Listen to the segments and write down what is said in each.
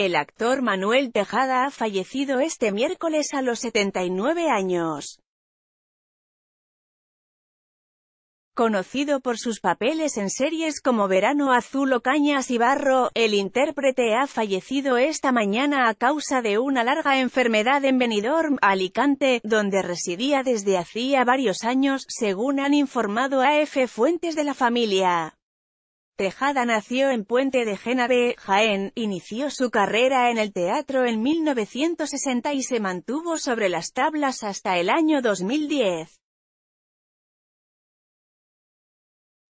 El actor Manuel Tejada ha fallecido este miércoles a los 79 años. Conocido por sus papeles en series como Verano Azul o Cañas y Barro, el intérprete ha fallecido esta mañana a causa de una larga enfermedad en Benidorm, Alicante, donde residía desde hacía varios años, según han informado AF fuentes de la familia. Tejada nació en Puente de Génave, Jaén, inició su carrera en el teatro en 1960 y se mantuvo sobre las tablas hasta el año 2010.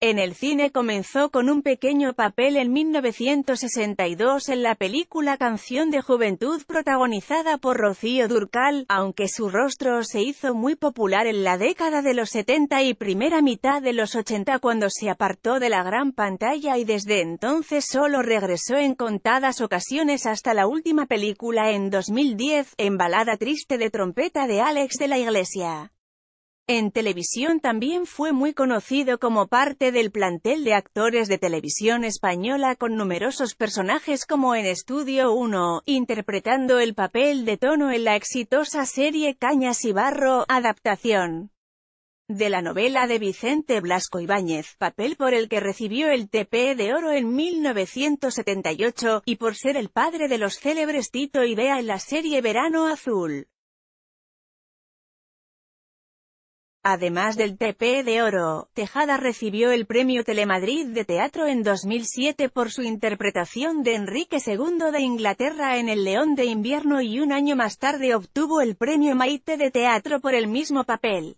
En el cine comenzó con un pequeño papel en 1962 en la película Canción de Juventud protagonizada por Rocío Durcal, aunque su rostro se hizo muy popular en la década de los 70 y primera mitad de los 80 cuando se apartó de la gran pantalla y desde entonces solo regresó en contadas ocasiones hasta la última película en 2010, en Balada Triste de Trompeta de Alex de la Iglesia. En televisión también fue muy conocido como parte del plantel de actores de televisión española con numerosos personajes como en Estudio 1, interpretando el papel de tono en la exitosa serie Cañas y Barro, adaptación de la novela de Vicente Blasco Ibáñez, papel por el que recibió el TP de Oro en 1978, y por ser el padre de los célebres Tito y Bea en la serie Verano Azul. Además del TP de Oro, Tejada recibió el Premio Telemadrid de Teatro en 2007 por su interpretación de Enrique II de Inglaterra en El León de Invierno y un año más tarde obtuvo el Premio Maite de Teatro por el mismo papel.